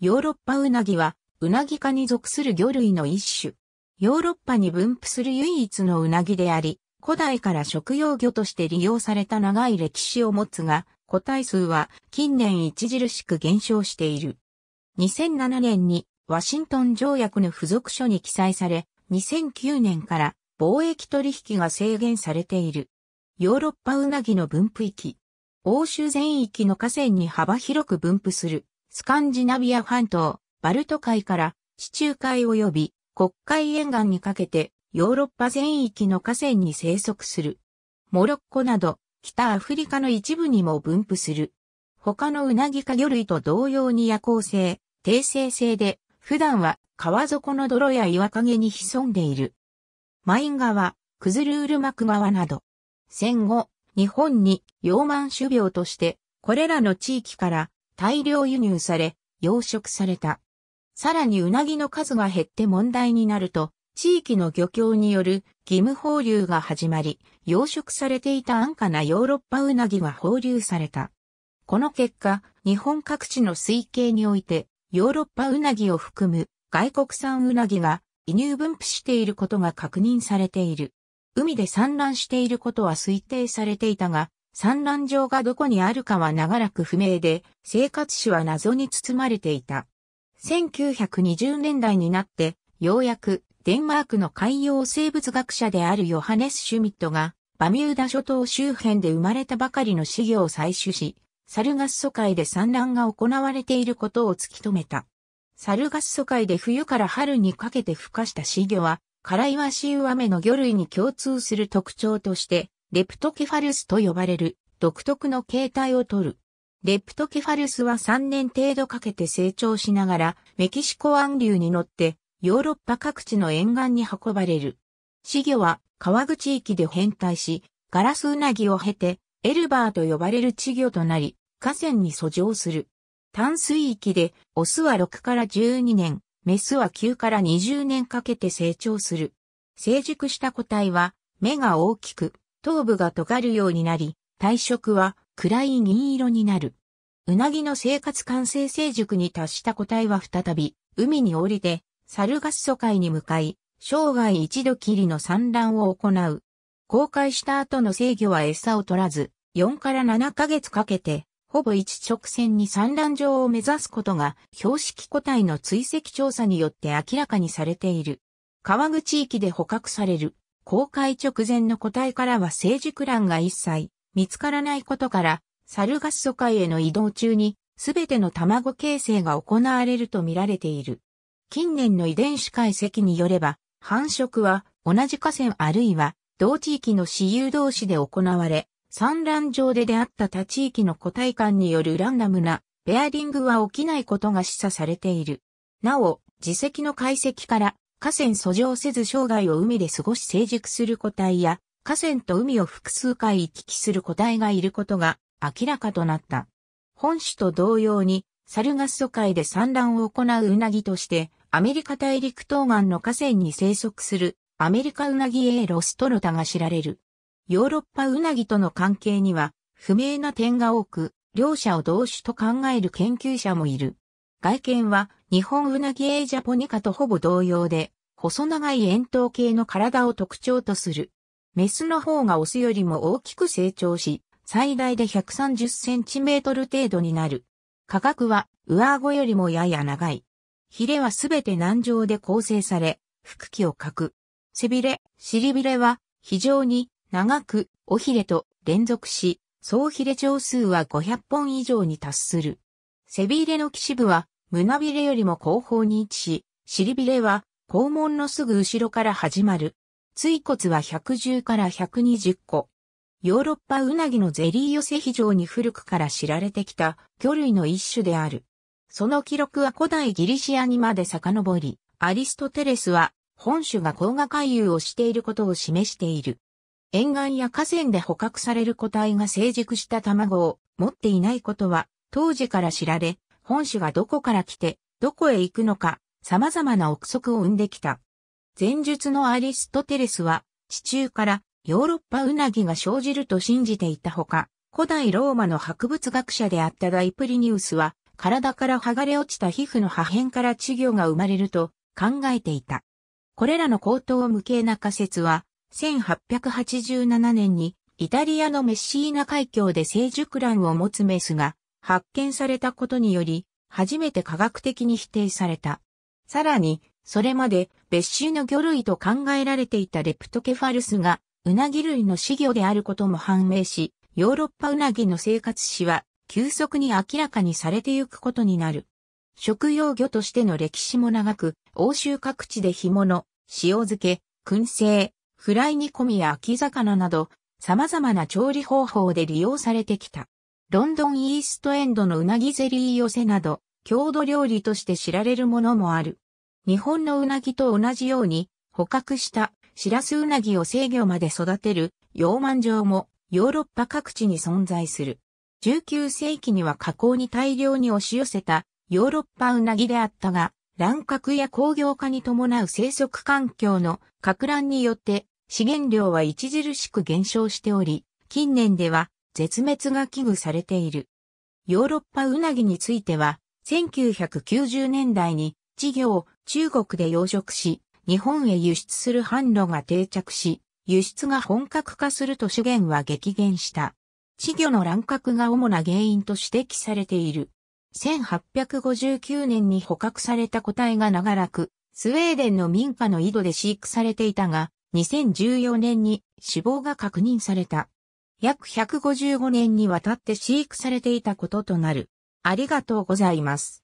ヨーロッパウナギは、ウナギ科に属する魚類の一種。ヨーロッパに分布する唯一のウナギであり、古代から食用魚として利用された長い歴史を持つが、個体数は近年著しく減少している。2007年にワシントン条約の付属書に記載され、2009年から貿易取引が制限されている。ヨーロッパウナギの分布域。欧州全域の河川に幅広く分布する。スカンジナビア半島、バルト海から地中海及び国海沿岸にかけてヨーロッパ全域の河川に生息する。モロッコなど北アフリカの一部にも分布する。他のウナギ科魚類と同様に夜行性、低生性で普段は川底の泥や岩陰に潜んでいる。マイン川、クズルールマク川など。戦後、日本にマン種苗として、これらの地域から大量輸入され、養殖された。さらにうなぎの数が減って問題になると、地域の漁協による義務放流が始まり、養殖されていた安価なヨーロッパうなぎが放流された。この結果、日本各地の推計において、ヨーロッパうなぎを含む外国産うなぎが輸入分布していることが確認されている。海で産卵していることは推定されていたが、産卵場がどこにあるかは長らく不明で、生活種は謎に包まれていた。1920年代になって、ようやくデンマークの海洋生物学者であるヨハネス・シュミットが、バミューダ諸島周辺で生まれたばかりの稚魚を採取し、サルガス疎海で産卵が行われていることを突き止めた。サルガス疎海で冬から春にかけて孵化した死魚は、カライワシウアメの魚類に共通する特徴として、レプトケファルスと呼ばれる独特の形態をとる。レプトケファルスは3年程度かけて成長しながらメキシコ湾流に乗ってヨーロッパ各地の沿岸に運ばれる。死魚は川口域で変態し、ガラスウナギを経てエルバーと呼ばれる稚魚となり、河川に遡上する。淡水域でオスは6から12年、メスは9から20年かけて成長する。成熟した個体は目が大きく、頭部が尖るようになり、体色は暗い銀色になる。うなぎの生活完成成熟に達した個体は再び、海に降りて、サルガッソ海に向かい、生涯一度きりの産卵を行う。公開した後の制御は餌を取らず、4から7ヶ月かけて、ほぼ一直線に産卵場を目指すことが、標識個体の追跡調査によって明らかにされている。川口域で捕獲される公開直前の個体からは成熟卵が一切見つからないことから、サルガッソ海への移動中に、全ての卵形成が行われると見られている。近年の遺伝子解析によれば、繁殖は同じ河川あるいは同地域の私有同士で行われ、産卵場で出会った他地域の個体間によるランダムなベアリングは起きないことが示唆されている。なお、自石の解析から河川遡上せず生涯を海で過ごし成熟する個体や、河川と海を複数回行き来する個体がいることが明らかとなった。本種と同様に、サガが疎海で産卵を行うウナギとして、アメリカ大陸東岸の河川に生息するアメリカウナギエーロストロタが知られる。ヨーロッパウナギとの関係には不明な点が多く、両者を同種と考える研究者もいる。外見は日本ウナギエージャポニカとほぼ同様で、細長い円筒形の体を特徴とする。メスの方がオスよりも大きく成長し、最大で1 3 0トル程度になる。価格は上顎よりもやや長い。ヒレはすべて軟状で構成され、腹気を欠く。背びれ、尻びれは非常に長く、尾ひれと連続し、総ひれ長数は500本以上に達する。背びれの騎士部は胸びれよりも後方に位置し、尻びれは肛門のすぐ後ろから始まる。椎骨は110から120個。ヨーロッパウナギのゼリー寄せ非常に古くから知られてきた魚類の一種である。その記録は古代ギリシアにまで遡り、アリストテレスは本種が甲賀回遊をしていることを示している。沿岸や河川で捕獲される個体が成熟した卵を持っていないことは当時から知られ、本種がどこから来て、どこへ行くのか、様々な憶測を生んできた。前述のアリストテレスは、地中からヨーロッパウナギが生じると信じていたほか、古代ローマの博物学者であったダイプリニウスは、体から剥がれ落ちた皮膚の破片から稚魚が生まれると考えていた。これらの高等無形な仮説は、1887年にイタリアのメッシーナ海峡で成熟卵を持つメスが発見されたことにより、初めて科学的に否定された。さらに、それまで別種の魚類と考えられていたレプトケファルスが、ウナギ類の死魚であることも判明し、ヨーロッパウナギの生活史は、急速に明らかにされてゆくことになる。食用魚としての歴史も長く、欧州各地で干物、塩漬け、燻製、フライ煮込みや秋魚など、様々な調理方法で利用されてきた。ロンドンイーストエンドのうなぎゼリー寄せなど、郷土料理として知られるものもある。日本のうなぎと同じように、捕獲したシラスうなぎを制御まで育てる養鰻場もヨーロッパ各地に存在する。19世紀には河口に大量に押し寄せたヨーロッパうなぎであったが、乱獲や工業化に伴う生息環境の拡乱によって資源量は著しく減少しており、近年では絶滅が危惧されている。ヨーロッパウナギについては、1990年代に稚魚を中国で養殖し、日本へ輸出する販路が定着し、輸出が本格化すると資源は激減した。稚魚の乱獲が主な原因と指摘されている。1859年に捕獲された個体が長らく、スウェーデンの民家の井戸で飼育されていたが、2014年に死亡が確認された。約155年にわたって飼育されていたこととなる。ありがとうございます。